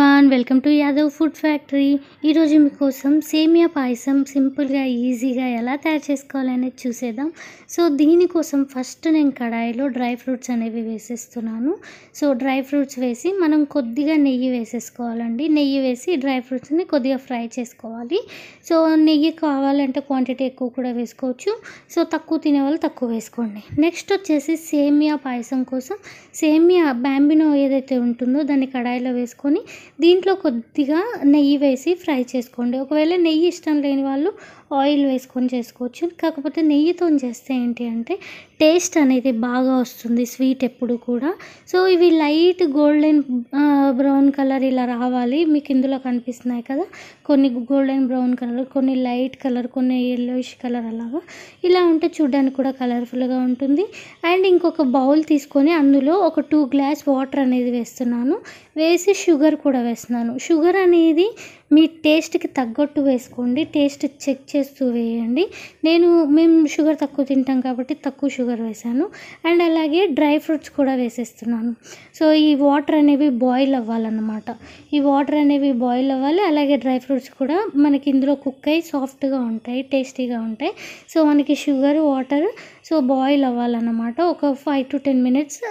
everyone welcome to Yadav food factory ఈరోజు మీకోసం సేమియా పాయసం సింపుల్గా ఈజీగా ఎలా తయారు చేసుకోవాలనేది చూసేద్దాం సో దీనికోసం ఫస్ట్ నేను కడాయిలో డ్రై ఫ్రూట్స్ అనేవి వేసేస్తున్నాను సో డ్రై ఫ్రూట్స్ వేసి మనం కొద్దిగా నెయ్యి వేసేసుకోవాలండి నెయ్యి వేసి డ్రై ఫ్రూట్స్ని కొద్దిగా ఫ్రై చేసుకోవాలి సో నెయ్యి కావాలంటే క్వాంటిటీ ఎక్కువ కూడా వేసుకోవచ్చు సో తక్కువ తినే వాళ్ళు తక్కువ వేసుకోండి నెక్స్ట్ వచ్చేసి సేమియా పాయసం కోసం సేమియా బ్యాంబినో ఏదైతే ఉంటుందో దాన్ని కడాయిలో వేసుకొని దీంట్లో కొద్దిగా నెయ్యి వేసి ఫ్రై చేసుకోండి ఒకవేళ నెయ్యి ఇష్టం లేని వాళ్ళు ఆయిల్ వేసుకొని చేసుకోవచ్చు కాకపోతే నెయ్యితో చేస్తే ఏంటి అంటే టేస్ట్ అనేది బాగా వస్తుంది స్వీట్ ఎప్పుడు కూడా సో ఇవి లైట్ గోల్డెన్ బ్రౌన్ కలర్ ఇలా రావాలి మీకు ఇందులో కనిపిస్తున్నాయి కదా కొన్ని గోల్డెన్ బ్రౌన్ కలర్ కొన్ని లైట్ కలర్ కొన్ని ఎల్లోయిష్ కలర్ అలాగా ఇలా ఉంటే చూడడానికి కూడా కలర్ఫుల్గా ఉంటుంది అండ్ ఇంకొక బౌల్ తీసుకొని అందులో ఒక టూ గ్లాస్ వాటర్ అనేది వేస్తున్నాను వేసి షుగర్ కూడా కూడా వేస్తున్నాను షుగర్ అనేది మీ టేస్ట్కి తగ్గట్టు వేసుకోండి టేస్ట్ చెక్ చేస్తూ వేయండి నేను మేము షుగర్ తక్కువ తింటాం కాబట్టి తక్కువ షుగర్ వేసాను అండ్ అలాగే డ్రై ఫ్రూట్స్ కూడా వేసేస్తున్నాను సో ఈ వాటర్ అనేవి బాయిల్ అవ్వాలన్నమాట ఈ వాటర్ అనేవి బాయిల్ అవ్వాలి అలాగే డ్రై ఫ్రూట్స్ కూడా మనకి ఇందులో కుక్ అయ్యి సాఫ్ట్గా ఉంటాయి టేస్టీగా ఉంటాయి సో మనకి షుగర్ వాటర్ సో బాయిల్ అవ్వాలన్నమాట ఒక five to ten minutes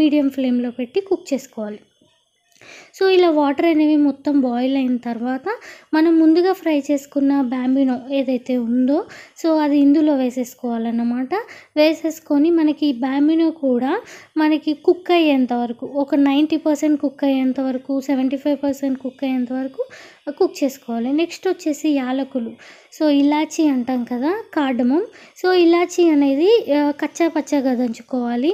medium ఫ్లేమ్లో పెట్టి కుక్ చేసుకోవాలి సో ఇలా వాటర్ అనేవి మొత్తం బాయిల్ అయిన తర్వాత మనం ముందుగా ఫ్రై చేసుకున్న బ్యాంబినో ఏదైతే ఉందో సో అది ఇందులో వేసేసుకోవాలన్నమాట వేసేసుకొని మనకి బ్యాంబినో కూడా మనకి కుక్ అయ్యేంత వరకు ఒక నైంటీ పర్సెంట్ కుక్ అయ్యేంత వరకు సెవెంటీ ఫైవ్ పర్సెంట్ కుక్ అయ్యేంత వరకు కుక్ చేసుకోవాలి నెక్స్ట్ వచ్చేసి యాలకులు సో ఇలాచీ అంటాం కదా కాడమం సో ఇలాచీ అనేది కచ్చా పచ్చగా దంచుకోవాలి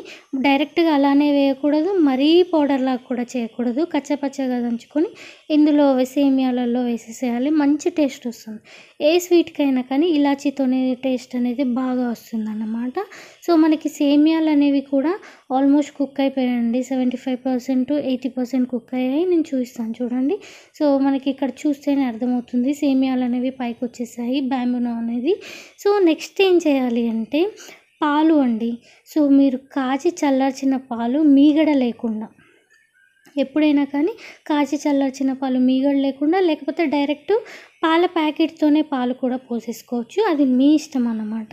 డైరెక్ట్గా అలానే వేయకూడదు మరీ పౌడర్లాగా కూడా చేయకూడదు కచ్చపచ్చగా దంచుకొని ఇందులో సేమియాలలో వేసేసేయాలి మంచి టేస్ట్ వస్తుంది ఏ స్వీట్కైనా కానీ ఇలాచీతోనే టేస్ట్ అనేది బాగా వస్తుంది అన్నమాట సో మనకి సేమియాలు అనేవి కూడా ఆల్మోస్ట్ కుక్ అయిపోయాయండి seventy five percent eighty percent cook అయ్యాయి నేను చూపిస్తాను చూడండి సో మనకి ఇక్కడ చూస్తేనే అర్థమవుతుంది సేమియాలు అనేవి పైకి వచ్చేసాయి బ్యాంబునో అనేది సో నెక్స్ట్ ఏం చేయాలి అంటే పాలు అండి సో మీరు కాచి చల్లార్చిన పాలు మీగడ లేకుండా ఎప్పుడైనా కానీ కాచి చల్లార్చిన పాలు మీగడ లేకుండా లేకపోతే డైరెక్ట్ పాల ప్యాకెట్తోనే పాలు కూడా పోసేసుకోవచ్చు అది మీ ఇష్టం అన్నమాట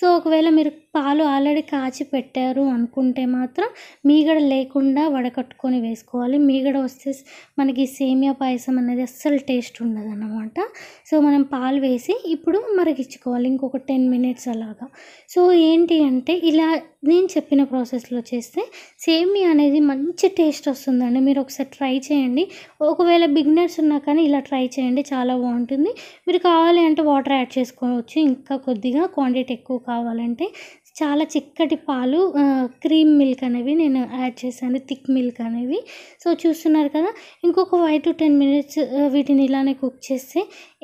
సో ఒకవేళ మీరు పాలు ఆల్రెడీ కాచి పెట్టారు అనుకుంటే మాత్రం మీగడ లేకుండా వడకట్టుకొని వేసుకోవాలి మీగడ వస్తే మనకి సేమియా పాయసం అనేది అస్సలు టేస్ట్ ఉండదన్నమాట సో మనం పాలు వేసి ఇప్పుడు మరిగించుకోవాలి ఇంకొక టెన్ మినిట్స్ అలాగా సో ఏంటి అంటే ఇలా నేను చెప్పిన ప్రాసెస్లో చేస్తే సేమియా అనేది మంచి టేస్ట్ వస్తుందండి మీరు ఒకసారి ట్రై చేయండి ఒకవేళ బిగ్నర్స్ ఉన్నా కానీ ఇలా ట్రై చేయండి చాలా బాగుంటుంది మీరు కావాలి అంటే వాటర్ యాడ్ చేసుకోవచ్చు ఇంకా కొద్దిగా క్వాంటిటీ ఎక్కువ కావాలంటే చాలా చిక్కటి పాలు క్రీమ్ మిల్క్ అనేవి నేను యాడ్ చేశాను థిక్ మిల్క్ అనేవి సో చూస్తున్నారు కదా ఇంకొక ఫైవ్ టు టెన్ మినిట్స్ వీటిని ఇలానే కుక్ చేస్తే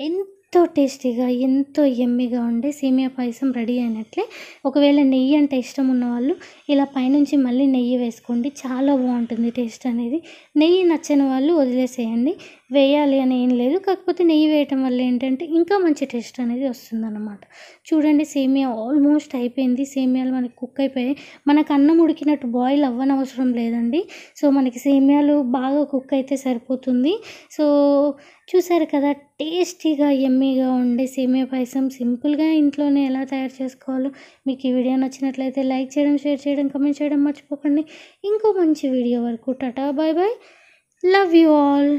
ఎంతో టేస్టీగా ఎంతో ఎమ్మిగా ఉండే సేమియా పాయసం రెడీ అయినట్లే ఒకవేళ నెయ్యి అంటే ఇష్టం ఉన్నవాళ్ళు ఇలా పైనుంచి మళ్ళీ నెయ్యి వేసుకోండి చాలా బాగుంటుంది టేస్ట్ అనేది నెయ్యి నచ్చని వాళ్ళు వదిలేసేయండి వేయాలి అని ఏం లేదు కాకపోతే నెయ్యి వేయటం వల్ల ఏంటంటే ఇంకా మంచి టేస్ట్ అనేది వస్తుందన్నమాట చూడండి సేమియా ఆల్మోస్ట్ అయిపోయింది సేమియాలు మనకి కుక్ అయిపోయాయి మనకు అన్నం ఉడికినట్టు బాయిల్ అవ్వనవసరం లేదండి సో మనకి సేమియాలు బాగా కుక్ అయితే సరిపోతుంది సో చూసారు కదా టేస్టీగా ఎమ్మీగా ఉండే సేమియా పాయసం సింపుల్గా ఇంట్లోనే ఎలా తయారు చేసుకోవాలో మీకు ఈ వీడియో నచ్చినట్లయితే లైక్ చేయడం షేర్ చేయడం కమెంట్ చేయడం మర్చిపోకండి ఇంకో మంచి వీడియో వరకు tata bye bye love you all